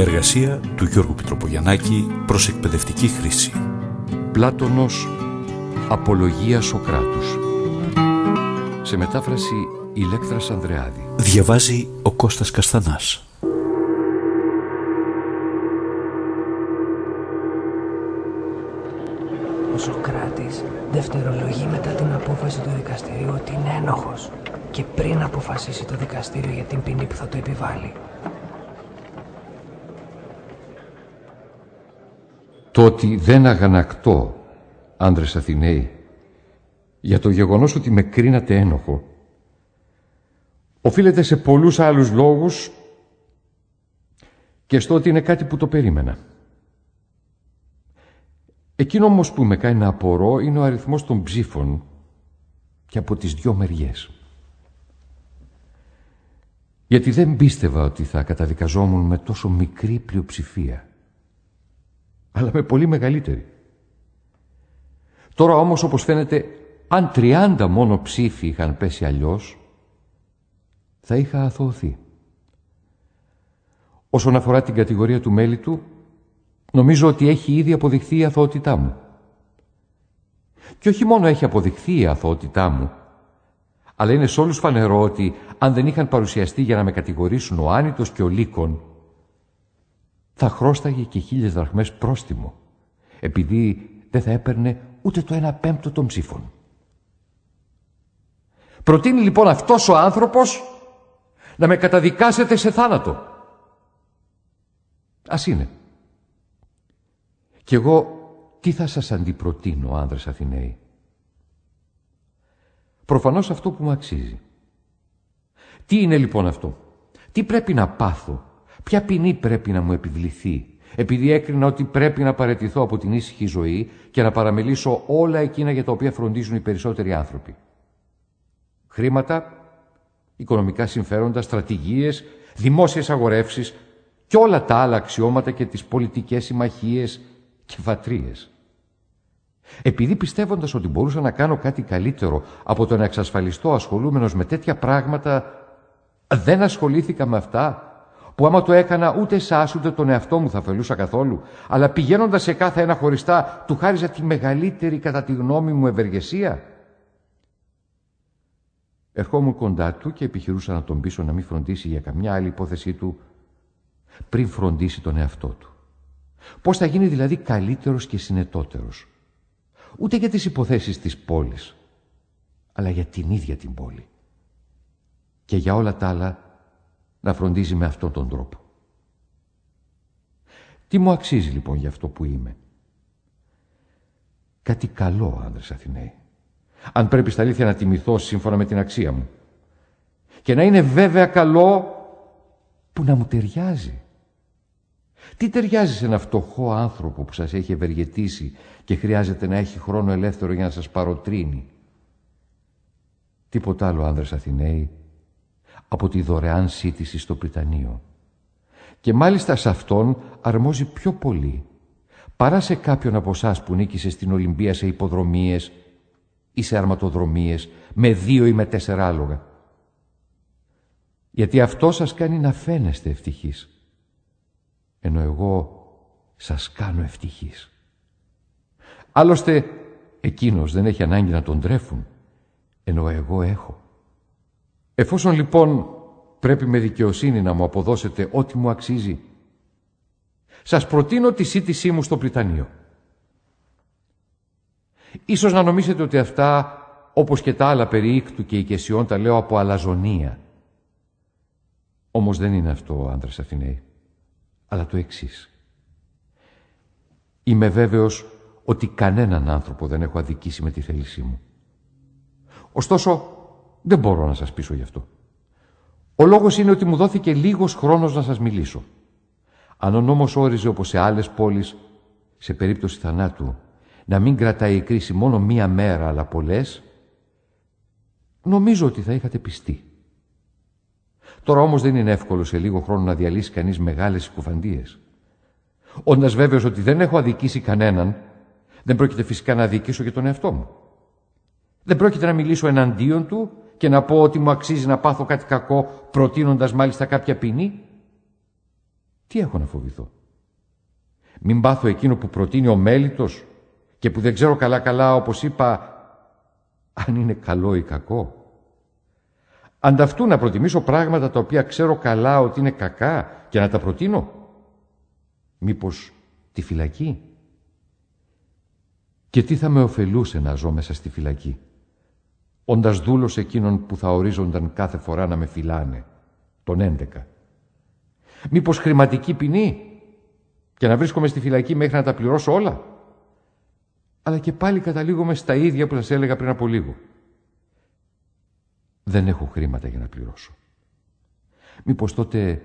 εργασία του Γιώργου Πιτροπογιαννάκη προς εκπαιδευτική χρήση. Πλάτωνος Απολογία Σοκράτους Σε μετάφραση Ηλέκτρας Ανδρεάδη Διαβάζει ο Κώστας Καστανάς Ο Σοκράτης δευτερολογεί μετά την απόφαση του δικαστηρίου ότι είναι ένοχος και πριν αποφασίσει το δικαστήριο για την ποινή που θα το επιβάλλει. το ότι δεν αγανακτώ, άντρες Αθηναίοι, για το γεγονός ότι με κρίνατε ένοχο, οφείλεται σε πολλούς άλλους λόγους και στο ότι είναι κάτι που το περίμενα. Εκείνο όμως που με κάνει να απορώ είναι ο αριθμός των ψήφων και από τις δυο μεριές. Γιατί δεν πίστευα ότι θα καταδικαζόμουν με τόσο μικρή πλειοψηφία αλλά με πολύ μεγαλύτερη. Τώρα όμως όπως φαίνεται αν 30 μόνο ψήφοι είχαν πέσει αλλιώς θα είχα αθωωθεί. Όσον αφορά την κατηγορία του μέλη του νομίζω ότι έχει ήδη αποδειχθεί η αθωότητά μου. Και όχι μόνο έχει αποδειχθεί η αθωότητά μου αλλά είναι σε όλους φανερό ότι αν δεν είχαν παρουσιαστεί για να με κατηγορήσουν ο Άνητος και ο Λύκων, θα χρώσταγε και χίλιες δραχμές πρόστιμο, επειδή δεν θα έπαιρνε ούτε το ένα πέμπτο των ψήφων. Προτείνει λοιπόν αυτός ο άνθρωπος να με καταδικάσετε σε θάνατο. Ας είναι. Κι εγώ τι θα σας αντιπροτείνω, άνδρες Αθηναίοι. Προφανώς αυτό που μου αξίζει. Τι είναι λοιπόν αυτό. Τι πρέπει να πάθω Ποια ποινή πρέπει να μου επιβληθεί, επειδή έκρινα ότι πρέπει να παρετηθώ από την ήσυχη ζωή και να παραμελήσω όλα εκείνα για τα οποία φροντίζουν οι περισσότεροι άνθρωποι. Χρήματα, οικονομικά συμφέροντα, στρατηγίες, δημόσιες αγορεύσεις και όλα τα άλλα αξιώματα και τις πολιτικές συμμαχίες και βατρίες. Επειδή πιστεύοντας ότι μπορούσα να κάνω κάτι καλύτερο από το να εξασφαλιστώ ασχολούμενος με τέτοια πράγματα, δεν ασχολήθηκα με αυτά που άμα το έκανα ούτε εσάς ούτε τον εαυτό μου θα φελούσα καθόλου, αλλά πηγαίνοντας σε κάθε ένα χωριστά, του χάριζα τη μεγαλύτερη κατά τη γνώμη μου ευεργεσία. Ερχόμουν κοντά του και επιχειρούσα να τον πείσω να μην φροντίσει για καμιά άλλη υπόθεσή του πριν φροντίσει τον εαυτό του. Πώς θα γίνει δηλαδή καλύτερος και συνετότερος. Ούτε για τις υποθέσεις της πόλης, αλλά για την ίδια την πόλη. Και για όλα τα άλλα να φροντίζει με αυτόν τον τρόπο. Τι μου αξίζει λοιπόν για αυτό που είμαι. Κάτι καλό, άνδρες Αθηναίοι. Αν πρέπει στα αλήθεια να τιμηθώ σύμφωνα με την αξία μου. Και να είναι βέβαια καλό που να μου ταιριάζει. Τι ταιριάζει σε ένα φτωχό άνθρωπο που σας έχει ευεργετήσει και χρειάζεται να έχει χρόνο ελεύθερο για να σας παροτρύνει. Τίποτα άλλο, άνδρες Αθηναίοι, από τη δωρεάν σύντηση στο Πριτανείο. Και μάλιστα σε αυτόν αρμόζει πιο πολύ, παρά σε κάποιον από εσάς που νίκησε στην Ολυμπία σε υποδρομίες ή σε αρματοδρομίες με δύο ή με τέσσερα άλογα. Γιατί αυτό σας κάνει να φαίνεστε ευτυχείς, ενώ εγώ σας κάνω ευτυχείς. Άλλωστε, εκείνος δεν έχει ανάγκη να τον τρέφουν, ενώ εγώ έχω. Εφόσον λοιπόν πρέπει με δικαιοσύνη να μου αποδώσετε ό,τι μου αξίζει, σας προτείνω τη σύντησή μου στο Πλητανείο. Ίσως να νομίσετε ότι αυτά, όπως και τα άλλα περί ίκτου και οικεσιών, τα λέω από αλαζονία. Όμως δεν είναι αυτό, άντρας Αθηναίοι, αλλά το εξής. Είμαι βέβαιος ότι κανέναν άνθρωπο δεν έχω αδικήσει με τη θέλησή μου. Ωστόσο, δεν μπορώ να σας πείσω γι' αυτό. Ο λόγος είναι ότι μου δόθηκε λίγος χρόνος να σας μιλήσω. Αν ο νόμος όριζε όπως σε άλλες πόλεις, σε περίπτωση θανάτου, να μην κρατάει η κρίση μόνο μία μέρα αλλά πολλές, νομίζω ότι θα είχατε πιστεί. Τώρα όμως δεν είναι εύκολο σε λίγο χρόνο να διαλύσει κανείς μεγάλες συκουφαντίες. Όντας βέβαιος ότι δεν έχω αδικήσει κανέναν, δεν πρόκειται φυσικά να αδικήσω και τον εαυτό μου. Δεν πρόκειται να μιλήσω εναντίον του και να πω ότι μου αξίζει να πάθω κάτι κακό προτείνοντας μάλιστα κάποια ποινή. Τι έχω να φοβηθώ. Μην πάθω εκείνο που προτείνει ο μέλητος και που δεν ξέρω καλά καλά όπως είπα αν είναι καλό ή κακό. Ανταυτού να προτιμήσω πράγματα τα οποία ξέρω καλά ότι είναι κακά και να τα προτείνω. Μήπως τη φυλακή. Και τι θα με ωφελούσε να ζω μέσα στη φυλακή όντας δούλος εκείνων που θα ορίζονταν κάθε φορά να με φυλάνε, τον 11. Μήπως χρηματική ποινή και να βρίσκομαι στη φυλακή μέχρι να τα πληρώσω όλα. Αλλά και πάλι καταλήγομαι στα ίδια που σας έλεγα πριν από λίγο. Δεν έχω χρήματα για να πληρώσω. Μήπως τότε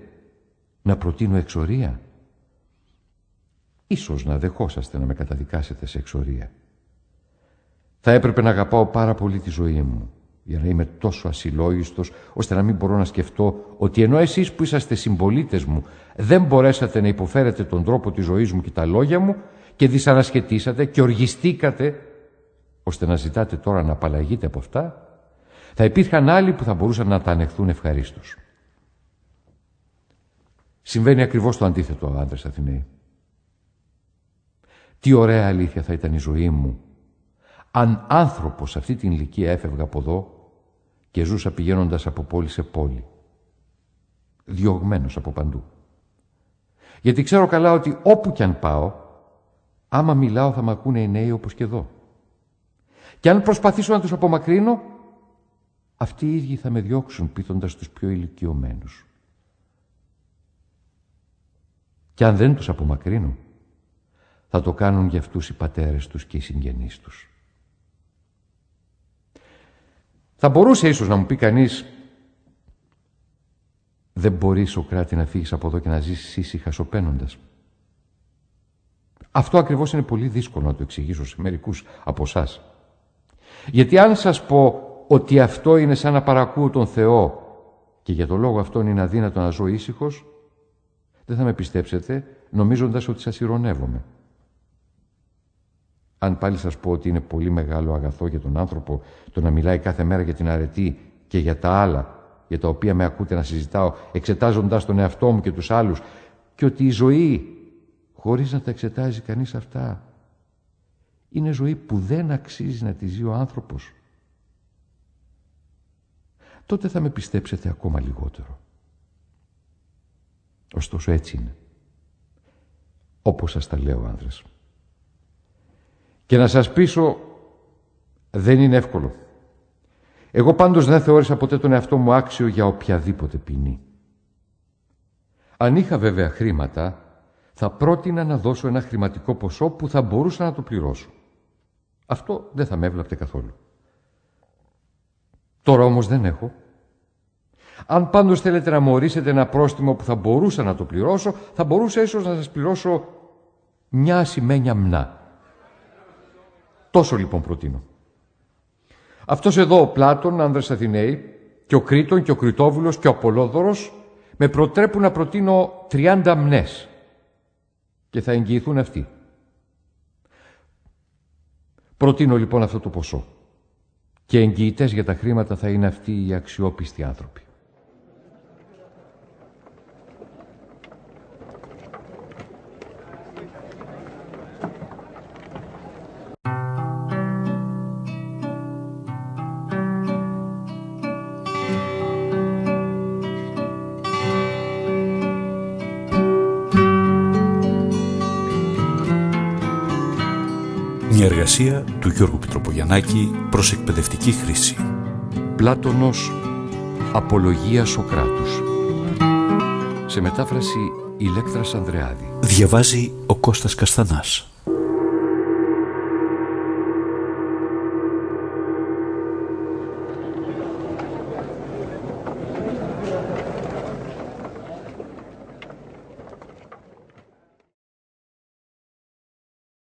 να προτείνω εξορία. Ίσως να δεχόσαστε να με καταδικάσετε σε εξορία. Θα έπρεπε να αγαπάω πάρα πολύ τη ζωή μου για να είμαι τόσο ασυλλόγιστος ώστε να μην μπορώ να σκεφτώ ότι ενώ εσείς που είσαστε συμπολίτες μου δεν μπορέσατε να υποφέρετε τον τρόπο της ζωής μου και τα λόγια μου και δυσανασχετήσατε και οργιστήκατε ώστε να ζητάτε τώρα να απαλλαγείτε από αυτά, θα υπήρχαν άλλοι που θα μπορούσαν να τα ανεχθούν ευχαρίστως. Συμβαίνει ακριβώς το αντίθετο, άντρες Αθηναίοι. Τι ωραία αλήθεια θα ήταν η ζωή μου αν άνθρωπος σε αυτή την ηλικία έφευγα από εδώ και ζούσα πηγαίνοντας από πόλη σε πόλη, διωγμένος από παντού. Γιατί ξέρω καλά ότι όπου κι αν πάω, άμα μιλάω θα με ακούνε οι νέοι όπως και εδώ. Και αν προσπαθήσω να τους απομακρύνω, αυτοί οι ίδιοι θα με διώξουν πείθοντας τους πιο ηλικιωμένους. Και αν δεν τους απομακρύνω, θα το κάνουν για αυτούς οι πατέρες τους και οι συγγενείς τους. Θα μπορούσε ίσως να μου πει κανείς «Δεν μπορείς, Σοκράτη, να φύγεις από εδώ και να ζήσεις ήσυχα σωπαίνοντας». Αυτό ακριβώς είναι πολύ δύσκολο να το εξηγήσω σε μερικούς από εσάς. Γιατί αν σας πω ότι αυτό είναι σαν να παρακούω τον Θεό και για τον λόγο αυτόν είναι αδύνατο να ζω ήσυχος, δεν θα με πιστέψετε νομίζοντας ότι σας ηρωνεύομαι. Αν πάλι σας πω ότι είναι πολύ μεγάλο αγαθό για τον άνθρωπο το να μιλάει κάθε μέρα για την αρετή και για τα άλλα, για τα οποία με ακούτε να συζητάω, εξετάζοντας τον εαυτό μου και τους άλλους, και ότι η ζωή, χωρίς να τα εξετάζει κανείς αυτά, είναι ζωή που δεν αξίζει να τη ζει ο άνθρωπος. Τότε θα με πιστέψετε ακόμα λιγότερο. Ωστόσο έτσι είναι. Όπως σας τα λέω άνδρες. Και να σας πείσω δεν είναι εύκολο. Εγώ πάντως δεν θεώρησα ποτέ τον εαυτό μου άξιο για οποιαδήποτε ποινή. Αν είχα βέβαια χρήματα, θα πρότεινα να δώσω ένα χρηματικό ποσό που θα μπορούσα να το πληρώσω. Αυτό δεν θα με έβλαπτε καθόλου. Τώρα όμως δεν έχω. Αν πάντως θέλετε να μου ορίσετε ένα πρόστιμο που θα μπορούσα να το πληρώσω, θα μπορούσα ίσως να σας πληρώσω μια ασημένια μνά. Τόσο λοιπόν προτείνω. Αυτός εδώ ο Πλάτων, άνδρε Αθηναίοι, και ο Κρήτον και ο Κρητόβουλος και ο Πολόδωρο με προτρέπουν να προτείνω 30 μνές και θα εγγυηθούν αυτοί. Προτείνω λοιπόν αυτό το ποσό και εγγυητές για τα χρήματα θα είναι αυτοί οι αξιόπιστοι άνθρωποι. εργασία του Γιώργου Πιτροπογιαννάκη προς εκπαιδευτική χρήση. Πλάτωνος Απολογία Σοκράτους Σε μετάφραση Ηλέκτρας Ανδρεάδη Διαβάζει ο Κώστας Καστανάς